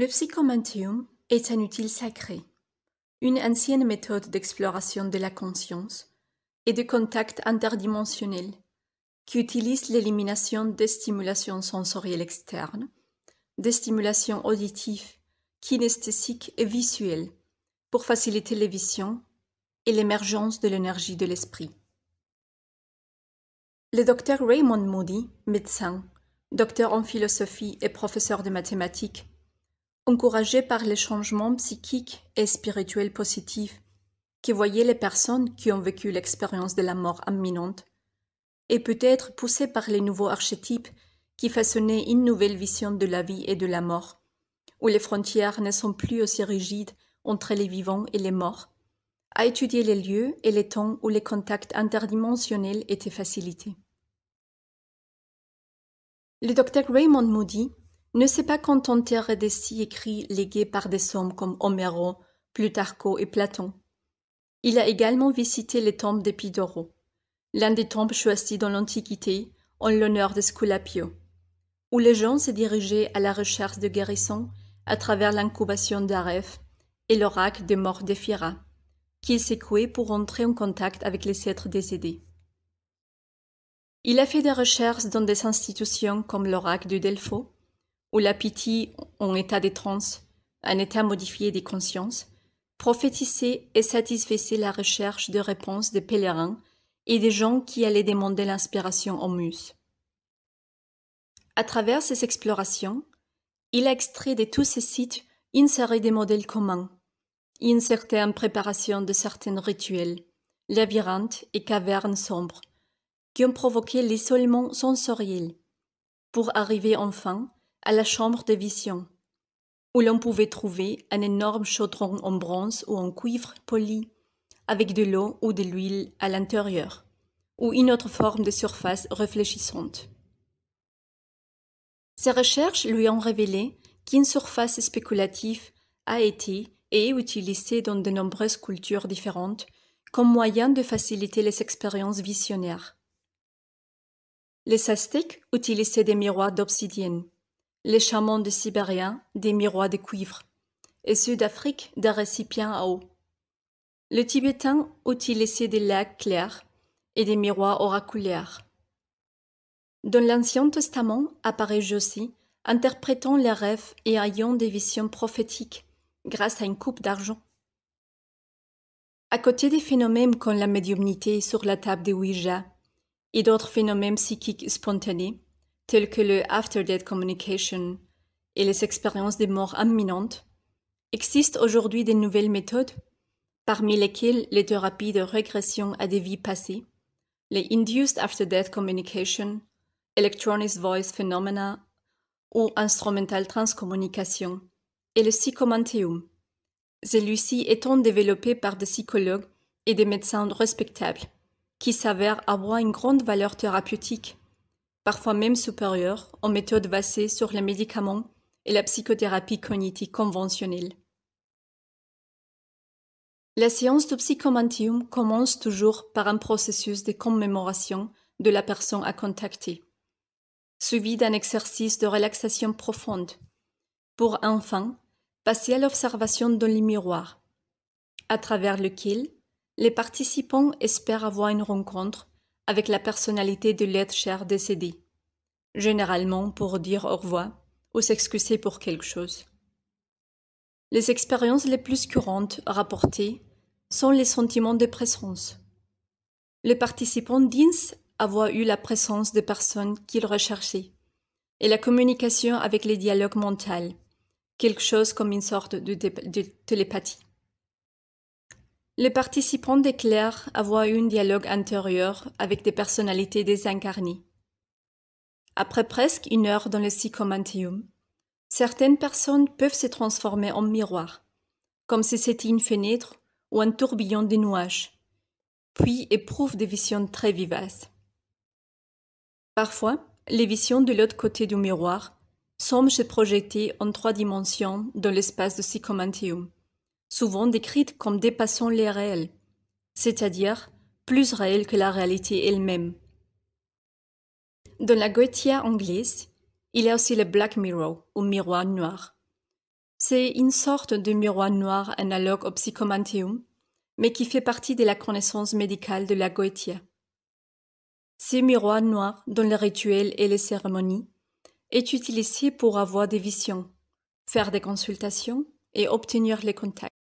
Le psychomantium est un outil sacré, une ancienne méthode d'exploration de la conscience et de contact interdimensionnel qui utilise l'élimination des stimulations sensorielles externes, des stimulations auditives, kinesthésiques et visuelles pour faciliter les visions et l'émergence de l'énergie de l'esprit. Le docteur Raymond Moody, médecin, docteur en philosophie et professeur de mathématiques, encouragé par les changements psychiques et spirituels positifs que voyaient les personnes qui ont vécu l'expérience de la mort imminente, et peut-être poussé par les nouveaux archétypes qui façonnaient une nouvelle vision de la vie et de la mort, où les frontières ne sont plus aussi rigides entre les vivants et les morts, à étudier les lieux et les temps où les contacts interdimensionnels étaient facilités. Le docteur Raymond Moody ne s'est pas contenté des six écrits légués par des hommes comme Homéro, Plutarco et Platon. Il a également visité les tombes d'Epidoro, l'un des tombes choisis dans l'Antiquité en l'honneur de Sculapio, où les gens se dirigeaient à la recherche de guérissons à travers l'incubation d'Aref et l'oracle des morts d'Ephira, qu'il secouait pour entrer en contact avec les êtres décédés. Il a fait des recherches dans des institutions comme l'oracle du Delpho, la l'appétit en état de transe, un état modifié des consciences, prophétisait et satisfaisait la recherche de réponses des pèlerins et des gens qui allaient demander l'inspiration aux muses. À travers ces explorations, il a extrait de tous ces sites une série de modèles communs, une certaine préparation de certains rituels, labyrinthes et cavernes sombres, qui ont provoqué l'isolement sensoriel, pour arriver enfin à la chambre de vision, où l'on pouvait trouver un énorme chaudron en bronze ou en cuivre poli, avec de l'eau ou de l'huile à l'intérieur, ou une autre forme de surface réfléchissante. Ses recherches lui ont révélé qu'une surface spéculative a été et est utilisée dans de nombreuses cultures différentes comme moyen de faciliter les expériences visionnaires. Les Aztèques utilisaient des miroirs d'obsidienne, les chamans de Sibériens, des miroirs de cuivre, et ceux d'Afrique, des récipients à eau. Les Tibétains laissé des lacs clairs et des miroirs oraculaires. Dans l'Ancien Testament apparaît aussi interprétant les rêves et ayant des visions prophétiques grâce à une coupe d'argent. À côté des phénomènes comme la médiumnité sur la table de Ouija et d'autres phénomènes psychiques spontanés, tels que le After-Death Communication et les expériences de mort imminentes, existent aujourd'hui des nouvelles méthodes, parmi lesquelles les thérapies de régression à des vies passées, les Induced After-Death Communication, Electronic Voice Phenomena ou Instrumental Transcommunication, et le psychomanteum. Celui-ci étant développé par des psychologues et des médecins respectables, qui s'avèrent avoir une grande valeur thérapeutique parfois même supérieure aux méthodes basées sur les médicaments et la psychothérapie cognitive conventionnelle. La séance de psychomantium commence toujours par un processus de commémoration de la personne à contacter, suivi d'un exercice de relaxation profonde, pour enfin passer à l'observation dans les miroirs, à travers lequel les participants espèrent avoir une rencontre avec la personnalité de l'être cher décédé, généralement pour dire au revoir ou s'excuser pour quelque chose. Les expériences les plus courantes rapportées sont les sentiments de présence. Les participants disent avoir eu la présence des personnes qu'ils recherchaient et la communication avec les dialogues mentaux, quelque chose comme une sorte de télépathie. Les participants déclarent avoir eu un dialogue intérieur avec des personnalités désincarnées. Après presque une heure dans le psychomantium, certaines personnes peuvent se transformer en miroir, comme si c'était une fenêtre ou un tourbillon de nuages, puis éprouvent des visions très vivaces. Parfois, les visions de l'autre côté du miroir semblent se projeter en trois dimensions dans l'espace de psychomantium souvent décrites comme dépassant les réels, c'est-à-dire plus réels que la réalité elle-même. Dans la Goetia anglaise, il y a aussi le Black Mirror, ou miroir noir. C'est une sorte de miroir noir analogue au psychomantium, mais qui fait partie de la connaissance médicale de la Goetia. Ces miroirs noirs, dans les rituels et les cérémonies, est utilisé pour avoir des visions, faire des consultations et obtenir les contacts.